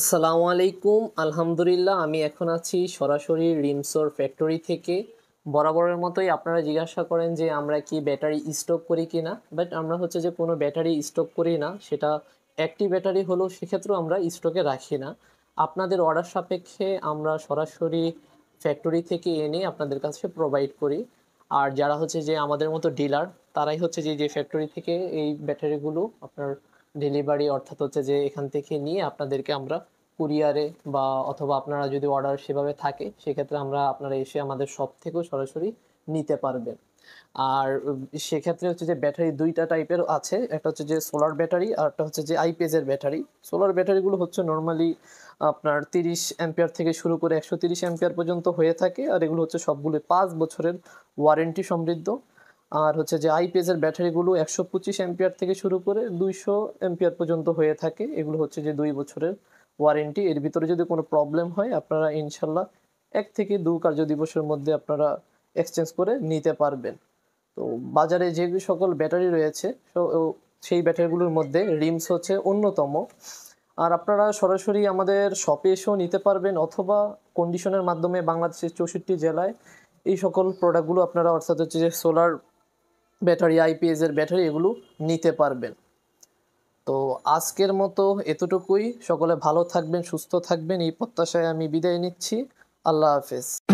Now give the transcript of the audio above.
আসসালামু আলাইকুম আলহামদুলিল্লাহ আমি এখন আছি সরাসরি রিমসোর ফ্যাক্টরি থেকে বরাবরের মতোই আপনারা জিজ্ঞাসা করেন যে আমরা কি ব্যাটারি স্টক করি কি না বাট আমরা হচ্ছে যে কোনো ব্যাটারি স্টক করি না সেটা একটি ব্যাটারি হলেও সেক্ষেত্রেও আমরা স্টকে রাখি না আপনাদের অর্ডার সাপেক্ষে আমরা সরাসরি ফ্যাক্টরি থেকে এনে আপনাদের কাছে প্রোভাইড করি আর যারা হচ্ছে যে আমাদের মতো ডিলার তারাই হচ্ছে যে যে ফ্যাক্টরি থেকে এই ব্যাটারিগুলো আপনার ডেলিভারি অর্থাৎ হচ্ছে যে এখান থেকে নিয়ে আপনাদেরকে আমরা কুরিয়ারে বা অথবা আপনারা যদি অর্ডার সেভাবে থাকে সেক্ষেত্রে আমরা আপনারা এসে আমাদের শপ থেকেও সরাসরি নিতে পারবেন আর সেক্ষেত্রে হচ্ছে যে ব্যাটারি দুইটা টাইপের আছে একটা হচ্ছে যে সোলার ব্যাটারি আর একটা হচ্ছে যে আইপিএসের ব্যাটারি সোলার ব্যাটারিগুলো হচ্ছে নর্মালি আপনার তিরিশ অ্যাম্পিয়ার থেকে শুরু করে একশো তিরিশ অ্যাম্পিয়ার পর্যন্ত হয়ে থাকে আর এগুলো হচ্ছে সবগুলো পাঁচ বছরের ওয়ারেন্টি সমৃদ্ধ আর হচ্ছে যে আইপিএসের ব্যাটারিগুলো একশো পঁচিশ এম্পিয়ার থেকে শুরু করে দুইশো এম্পিয়ার পর্যন্ত হয়ে থাকে এগুলো হচ্ছে যে দুই বছরের ওয়ারেন্টি এর ভিতরে যদি কোনো প্রবলেম হয় আপনারা ইনশাল্লাহ এক থেকে দু কার্য দিবসের মধ্যে আপনারা এক্সচেঞ্জ করে নিতে পারবেন তো বাজারে যে সকল ব্যাটারি রয়েছে সেই ব্যাটারিগুলোর মধ্যে রিমস হচ্ছে অন্যতম আর আপনারা সরাসরি আমাদের শপে এসেও নিতে পারবেন অথবা কন্ডিশনের মাধ্যমে বাংলাদেশের চৌষট্টি জেলায় এই সকল প্রোডাক্টগুলো আপনারা অর্থাৎ হচ্ছে যে সোলার ব্যাটারি আইপিএসের ব্যাটারি এগুলো নিতে পারবেন তো আজকের মতো এতটুকুই সকলে ভালো থাকবেন সুস্থ থাকবেন এই প্রত্যাশায় আমি বিদায় নিচ্ছি আল্লাহ হাফেজ